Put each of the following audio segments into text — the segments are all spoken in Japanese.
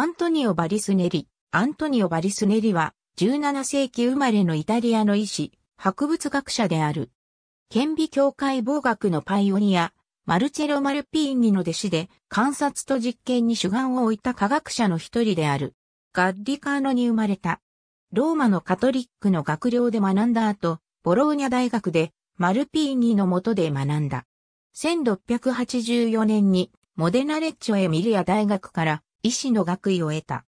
アントニオ・バリスネリ。アントニオ・バリスネリは、17世紀生まれのイタリアの医師、博物学者である。顕微鏡解剖学のパイオニア、マルチェロ・マルピーニの弟子で、観察と実験に主眼を置いた科学者の一人である。ガッリカーノに生まれた。ローマのカトリックの学寮で学んだ後、ボローニャ大学で、マルピーニの下で学んだ。1684年に、モデナレッチョ・エミリア大学から、医師の学位を得た。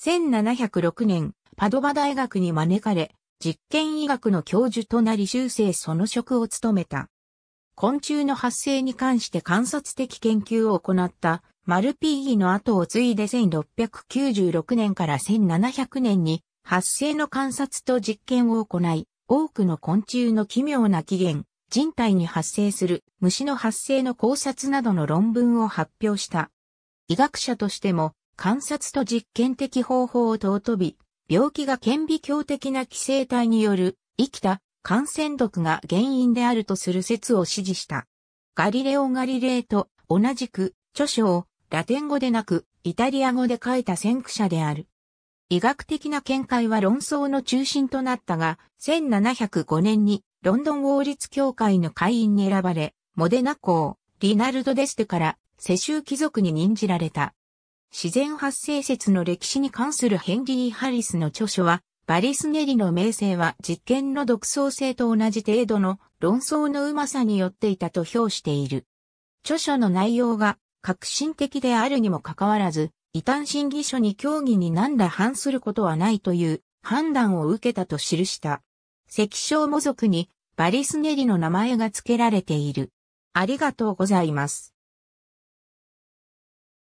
1706年、パドバ大学に招かれ、実験医学の教授となり修正その職を務めた。昆虫の発生に関して観察的研究を行ったマルピーギの後を継いで1696年から1700年に発生の観察と実験を行い、多くの昆虫の奇妙な起源、人体に発生する虫の発生の考察などの論文を発表した。医学者としても観察と実験的方法を尊び、病気が顕微鏡的な寄生体による生きた感染毒が原因であるとする説を支持した。ガリレオ・ガリレイと同じく著書をラテン語でなくイタリア語で書いた先駆者である。医学的な見解は論争の中心となったが、1705年にロンドン王立協会の会員に選ばれ、モデナ校、リナルド・デステから世襲貴族に任じられた。自然発生説の歴史に関するヘンリー・ハリスの著書は、バリスネリの名声は実験の独創性と同じ程度の論争のうまさによっていたと評している。著書の内容が革新的であるにもかかわらず、異端審議書に協議に何ら反することはないという判断を受けたと記した。石章模族にバリスネリの名前が付けられている。ありがとうございます。